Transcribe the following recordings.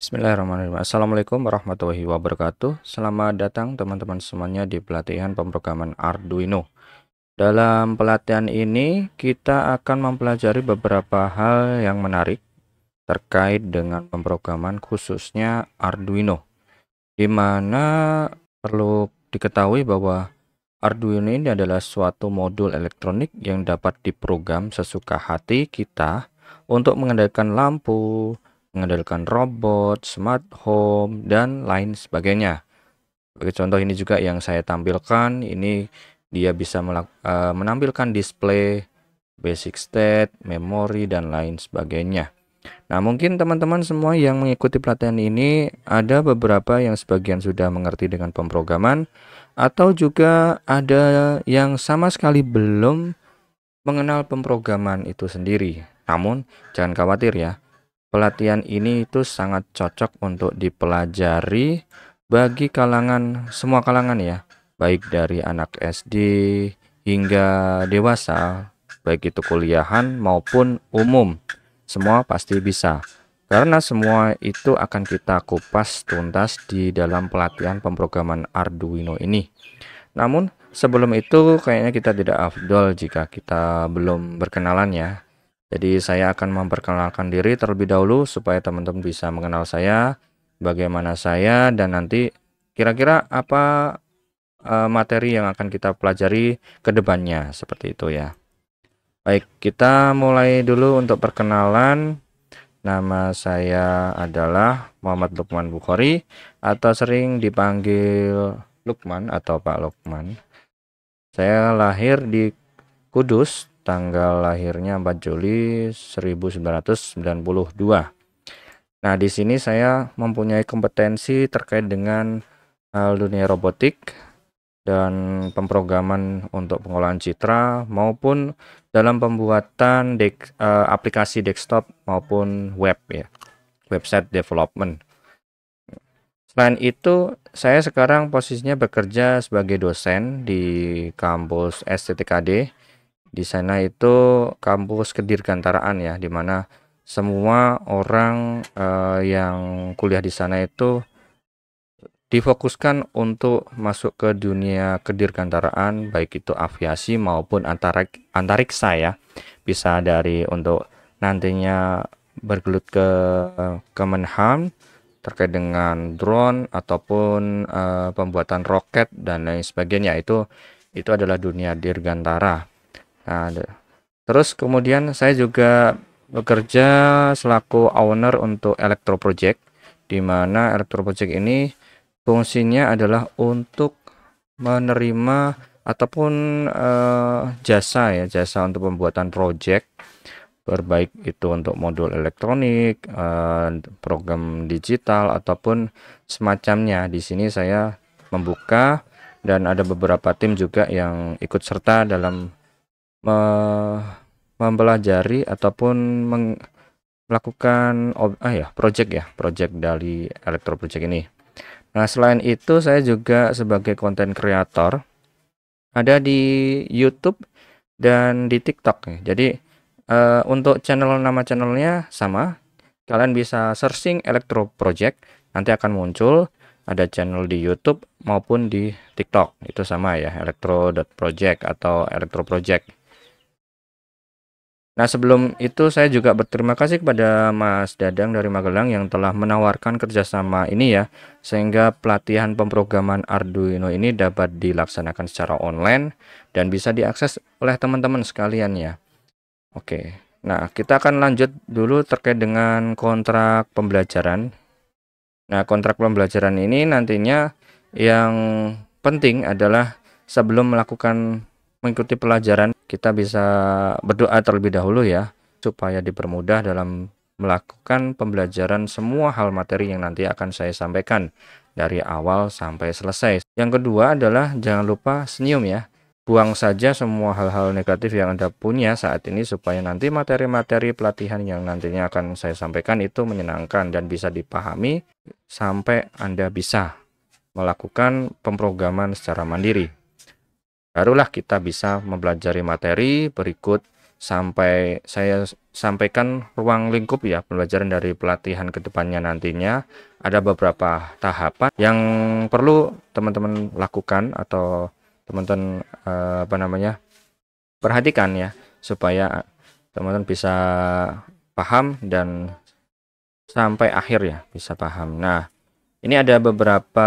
Bismillahirrahmanirrahim. Assalamualaikum warahmatullahi wabarakatuh. Selamat datang teman-teman semuanya di pelatihan pemrograman Arduino. Dalam pelatihan ini kita akan mempelajari beberapa hal yang menarik terkait dengan pemrograman khususnya Arduino. Di mana perlu diketahui bahwa Arduino ini adalah suatu modul elektronik yang dapat diprogram sesuka hati kita untuk mengendalikan lampu, mengandalkan robot, smart home, dan lain sebagainya. Sebagai contoh ini juga yang saya tampilkan, ini dia bisa eh, menampilkan display, basic state, memori, dan lain sebagainya. Nah mungkin teman-teman semua yang mengikuti pelatihan ini ada beberapa yang sebagian sudah mengerti dengan pemrograman atau juga ada yang sama sekali belum mengenal pemrograman itu sendiri. Namun jangan khawatir ya, Pelatihan ini itu sangat cocok untuk dipelajari bagi kalangan semua kalangan ya, baik dari anak SD hingga dewasa, baik itu kuliahan maupun umum. Semua pasti bisa. Karena semua itu akan kita kupas tuntas di dalam pelatihan pemrograman Arduino ini. Namun sebelum itu kayaknya kita tidak afdol jika kita belum berkenalan ya jadi saya akan memperkenalkan diri terlebih dahulu supaya teman-teman bisa mengenal saya, bagaimana saya dan nanti kira-kira apa uh, materi yang akan kita pelajari ke depannya seperti itu ya. Baik, kita mulai dulu untuk perkenalan. Nama saya adalah Muhammad Lukman Bukhari atau sering dipanggil Lukman atau Pak Lukman. Saya lahir di Kudus tanggal lahirnya 4 Juli 1992. Nah, di sini saya mempunyai kompetensi terkait dengan hal dunia robotik dan pemrograman untuk pengolahan citra maupun dalam pembuatan dek, uh, aplikasi desktop maupun web ya, website development. Selain itu, saya sekarang posisinya bekerja sebagai dosen di kampus STTKD di sana itu kampus kedirgantaraan ya, di mana semua orang uh, yang kuliah di sana itu difokuskan untuk masuk ke dunia kedirgantaraan baik itu aviasi maupun antarik antariksa ya bisa dari untuk nantinya bergelut ke Kemenham terkait dengan drone ataupun uh, pembuatan roket dan lain sebagainya itu itu adalah dunia dirgantara Nah, ada. terus kemudian saya juga bekerja selaku owner untuk Electro Project di mana Electro Project ini fungsinya adalah untuk menerima ataupun uh, jasa ya jasa untuk pembuatan project berbaik itu untuk modul elektronik, uh, program digital ataupun semacamnya. Di sini saya membuka dan ada beberapa tim juga yang ikut serta dalam me mempelajari ataupun meng melakukan ah ya project ya project dari elektro project ini nah selain itu saya juga sebagai konten kreator ada di YouTube dan di TikTok jadi uh, untuk channel nama channelnya sama kalian bisa searching elektro project nanti akan muncul ada channel di YouTube maupun di TikTok itu sama ya elektro.project atau elektro project Nah, sebelum itu saya juga berterima kasih kepada Mas Dadang dari Magelang yang telah menawarkan kerjasama ini ya, sehingga pelatihan pemrograman Arduino ini dapat dilaksanakan secara online dan bisa diakses oleh teman-teman sekalian ya. Oke, nah kita akan lanjut dulu terkait dengan kontrak pembelajaran. Nah, kontrak pembelajaran ini nantinya yang penting adalah sebelum melakukan mengikuti pelajaran kita bisa berdoa terlebih dahulu ya supaya dipermudah dalam melakukan pembelajaran semua hal materi yang nanti akan saya sampaikan dari awal sampai selesai. Yang kedua adalah jangan lupa senyum ya. Buang saja semua hal-hal negatif yang Anda punya saat ini supaya nanti materi-materi pelatihan yang nantinya akan saya sampaikan itu menyenangkan dan bisa dipahami sampai Anda bisa melakukan pemrograman secara mandiri barulah kita bisa mempelajari materi berikut sampai saya sampaikan ruang lingkup ya pembelajaran dari pelatihan kedepannya nantinya ada beberapa tahapan yang perlu teman-teman lakukan atau teman-teman eh, apa namanya perhatikan ya supaya teman-teman bisa paham dan sampai akhir ya bisa paham nah ini ada beberapa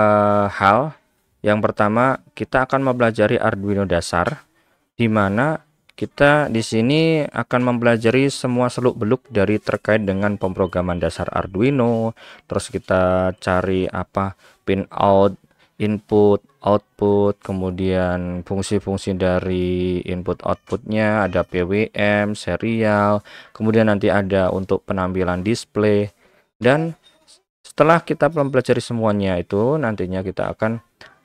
hal yang pertama, kita akan mempelajari Arduino dasar, di mana kita di sini akan mempelajari semua seluk-beluk dari terkait dengan pemrograman dasar Arduino, terus kita cari apa pin out, input, output, kemudian fungsi-fungsi dari input outputnya, ada PWM, serial, kemudian nanti ada untuk penampilan display dan setelah kita mempelajari semuanya itu nantinya kita akan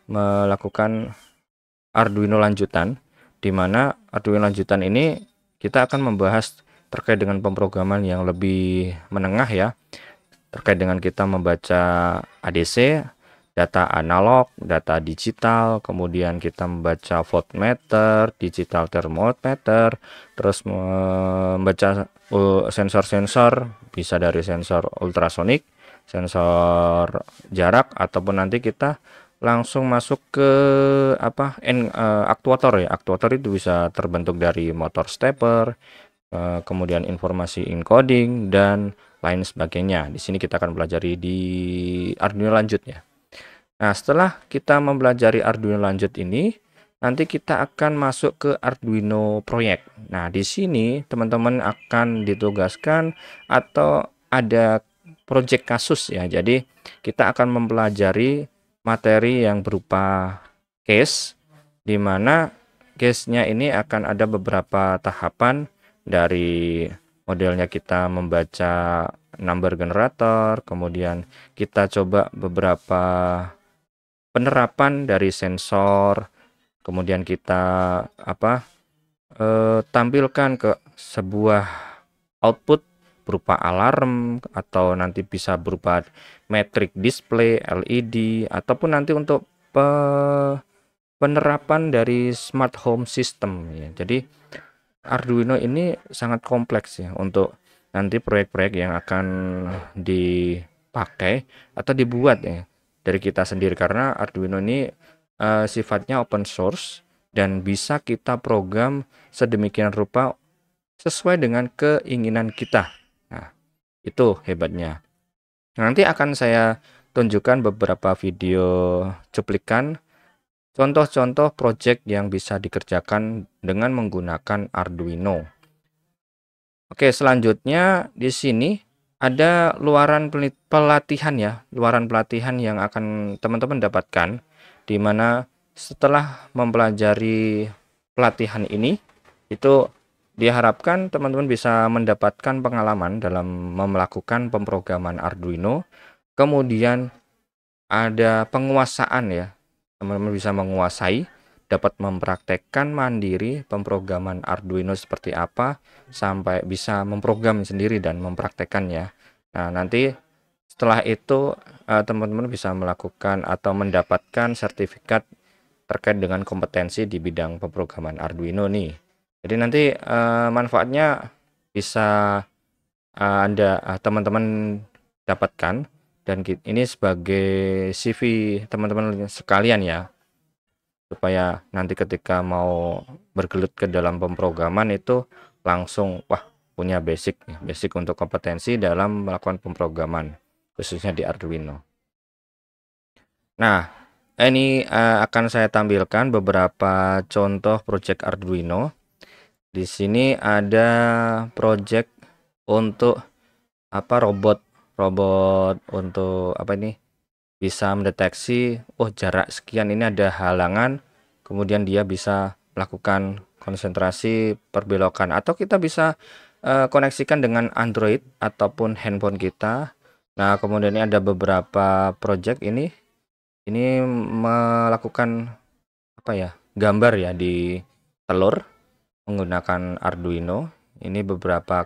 melakukan Arduino lanjutan di mana Arduino lanjutan ini kita akan membahas terkait dengan pemrograman yang lebih menengah ya terkait dengan kita membaca ADC data analog data digital kemudian kita membaca voltmeter digital thermometer terus membaca sensor-sensor bisa dari sensor ultrasonik sensor jarak ataupun nanti kita langsung masuk ke apa en, uh, aktuator ya aktuator itu bisa terbentuk dari motor stepper uh, kemudian informasi encoding dan lain sebagainya di sini kita akan pelajari di Arduino lanjut ya nah setelah kita mempelajari Arduino lanjut ini nanti kita akan masuk ke Arduino proyek nah di sini teman-teman akan ditugaskan atau ada project kasus ya jadi kita akan mempelajari materi yang berupa case di mana case-nya ini akan ada beberapa tahapan dari modelnya kita membaca number generator, kemudian kita coba beberapa penerapan dari sensor, kemudian kita apa E, tampilkan ke sebuah output berupa alarm atau nanti bisa berupa metric display LED ataupun nanti untuk pe penerapan dari smart home system ya. Jadi Arduino ini sangat kompleks ya untuk nanti proyek-proyek yang akan dipakai atau dibuat ya dari kita sendiri karena Arduino ini uh, sifatnya open source dan bisa kita program sedemikian rupa sesuai dengan keinginan kita itu hebatnya. Nanti akan saya tunjukkan beberapa video cuplikan contoh-contoh project yang bisa dikerjakan dengan menggunakan Arduino. Oke, selanjutnya di sini ada luaran pelatihan ya, luaran pelatihan yang akan teman-teman dapatkan di mana setelah mempelajari pelatihan ini itu Diharapkan teman-teman bisa mendapatkan pengalaman dalam melakukan pemrograman Arduino. Kemudian ada penguasaan ya. Teman-teman bisa menguasai, dapat mempraktekkan mandiri pemrograman Arduino seperti apa sampai bisa memprogram sendiri dan ya. Nah, nanti setelah itu eh, teman-teman bisa melakukan atau mendapatkan sertifikat terkait dengan kompetensi di bidang pemrograman Arduino nih. Jadi nanti uh, manfaatnya bisa uh, Anda eh, teman-teman uh, dapatkan dan ini sebagai CV teman-teman sekalian ya. Supaya nanti ketika mau bergelut ke dalam pemrograman itu langsung wah punya basic basic untuk kompetensi dalam melakukan pemrograman khususnya di Arduino. Nah, ini akan saya tampilkan beberapa contoh project Arduino di sini ada project untuk apa robot robot untuk apa ini bisa mendeteksi oh jarak sekian ini ada halangan kemudian dia bisa melakukan konsentrasi perbelokan atau kita bisa uh, koneksikan dengan Android ataupun handphone kita nah kemudian ini ada beberapa project ini ini melakukan apa ya gambar ya di telur menggunakan Arduino. Ini beberapa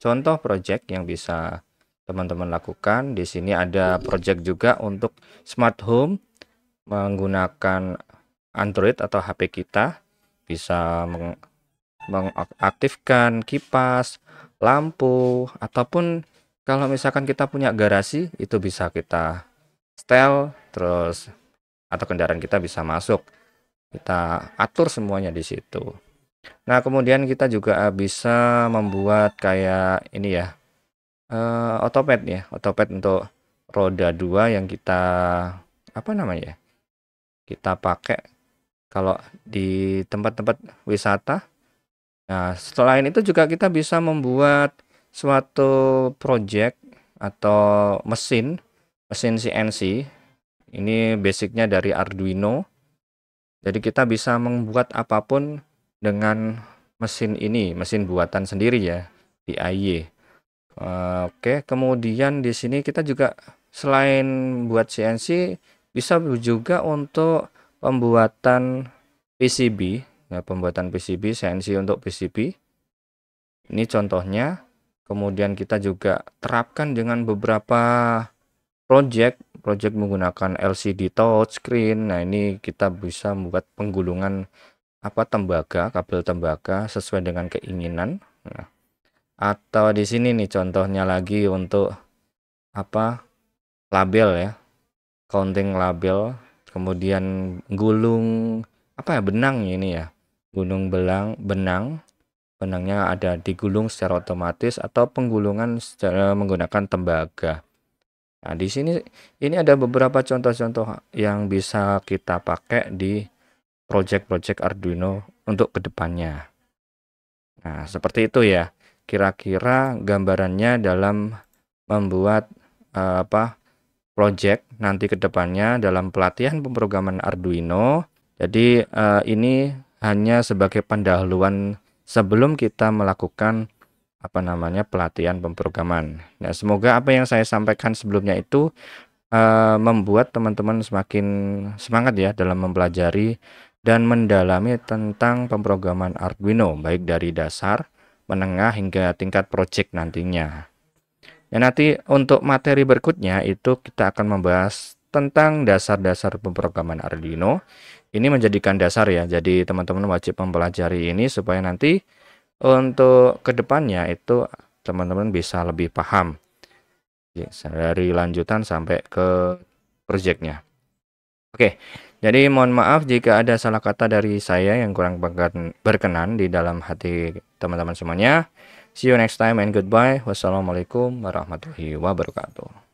contoh project yang bisa teman-teman lakukan. Di sini ada project juga untuk smart home menggunakan Android atau HP kita bisa meng mengaktifkan kipas, lampu ataupun kalau misalkan kita punya garasi itu bisa kita setel terus atau kendaraan kita bisa masuk. Kita atur semuanya di situ. Nah, kemudian kita juga bisa membuat kayak ini ya. Uh, otopet ya, otopet untuk roda dua yang kita apa namanya? Ya, kita pakai kalau di tempat-tempat wisata. Nah, setelah itu juga kita bisa membuat suatu project atau mesin, mesin CNC. Ini basicnya dari Arduino. Jadi kita bisa membuat apapun dengan mesin ini, mesin buatan sendiri ya di AY. Eh, oke, kemudian di sini kita juga selain buat CNC bisa juga untuk pembuatan PCB, ya, pembuatan PCB, CNC untuk PCB. Ini contohnya. Kemudian kita juga terapkan dengan beberapa project, project menggunakan LCD touchscreen. Nah, ini kita bisa membuat penggulungan apa tembaga, kabel tembaga sesuai dengan keinginan. Nah, atau di sini nih contohnya lagi untuk apa label ya. Counting label, kemudian gulung apa ya benang ini ya. Gunung belang benang benangnya ada digulung secara otomatis atau penggulungan secara menggunakan tembaga. Nah, di sini ini ada beberapa contoh-contoh yang bisa kita pakai di project-project Arduino untuk kedepannya. Nah, seperti itu ya. Kira-kira gambarannya dalam membuat uh, apa project nanti kedepannya dalam pelatihan pemrograman Arduino. Jadi uh, ini hanya sebagai pendahuluan sebelum kita melakukan apa namanya pelatihan pemrograman. Nah, semoga apa yang saya sampaikan sebelumnya itu uh, membuat teman-teman semakin semangat ya dalam mempelajari dan mendalami tentang pemrograman Arduino baik dari dasar, menengah hingga tingkat project nantinya. Dan nanti untuk materi berikutnya itu kita akan membahas tentang dasar-dasar pemrograman Arduino. Ini menjadikan dasar ya, jadi teman-teman wajib mempelajari ini supaya nanti untuk kedepannya itu teman-teman bisa lebih paham dari lanjutan sampai ke projectnya. Oke, jadi mohon maaf jika ada salah kata dari saya yang kurang berkenan di dalam hati teman-teman semuanya. See you next time and goodbye. Wassalamualaikum warahmatullahi wabarakatuh.